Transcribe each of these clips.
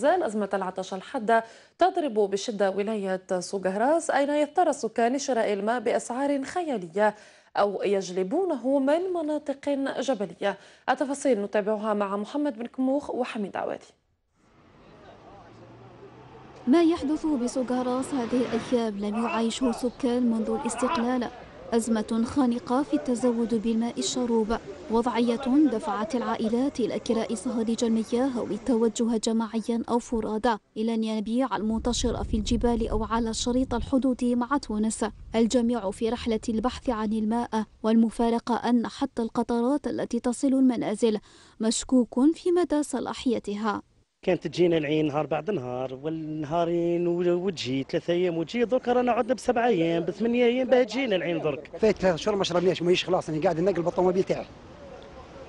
زال أزمة العطش الحادة تضرب بشدة ولاية سوغهراس أين يضطر السكان شراء الماء بأسعار خيالية أو يجلبونه من مناطق جبلية التفاصيل نتابعها مع محمد بن كموخ وحميد عوادي ما يحدث بسوغهراس هذه الأيام لم يعيشه سكان منذ الاستقلال أزمة خانقة في التزود بالماء الشروب وضعية دفعت العائلات إلى كراء صهاريج المياه أو التوجه جماعيا أو فرادى إلى الينابيع المنتشرة في الجبال أو على شريط الحدود مع تونس الجميع في رحلة البحث عن الماء والمفارقة أن حتى القطرات التي تصل المنازل مشكوك في مدى صلاحيتها كانت تجينا العين نهار بعد نهار والنهارين وتجي ثلاثة ايام وتجي درك رانا عدنا بسبعة ايام بثمانية ايام باه تجينا العين درك فايت ثلاثة شهور ما شربناش ماهيش خلاص انا يعني قاعد نقلب الطوموبيل تاعي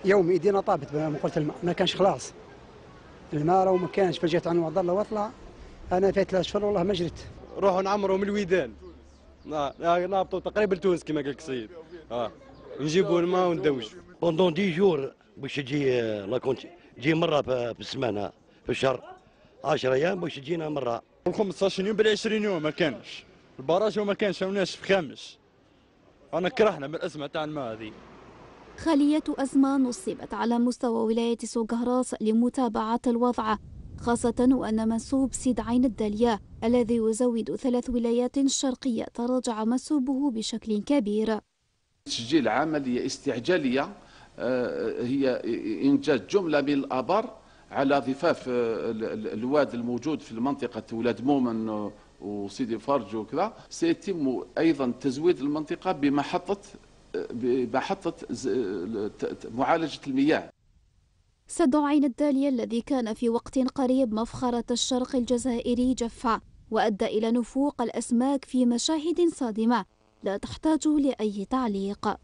يوم ايدينا طابت من قلت الماء ما كانش خلاص الماء راه ما كانش فجيت عن وضل واطلع انا فايت ثلاث شهور والله ما جريت روحوا نعمروا من الويدان نهبطوا تقريبا لتونس كما قال لك السيد اه نجيبوا الماء وندوش بوندون دي جور باش تجي آه، لا تجي مره في السمانه في الشهر 10 ايام باش تجينا مره 15 يوم بال 20 يوم ما كانش البراج ما كانش شاوناش في خامس انا كرهنا من الازمه تاع الماء هذه خلية أزمة نصبت على مستوى ولاية سوقهراس لمتابعة الوضع خاصة وأن منسوب سيد عين الدالية الذي يزود ثلاث ولايات شرقية تراجع منسوبه بشكل كبير تسجيل عملية استعجالية آه، هي إنجاز جملة من الآبار على ضفاف آه، الواد الموجود في منطقة ولاد مومن آه، وسيدي فرج وكذا سيتم أيضا تزويد المنطقة بمحطة آه، بمحطة معالجة المياه سد عين الدالية الذي كان في وقت قريب مفخرة الشرق الجزائري جف وأدى إلى نفوق الأسماك في مشاهد صادمة لا تحتاج لأي تعليق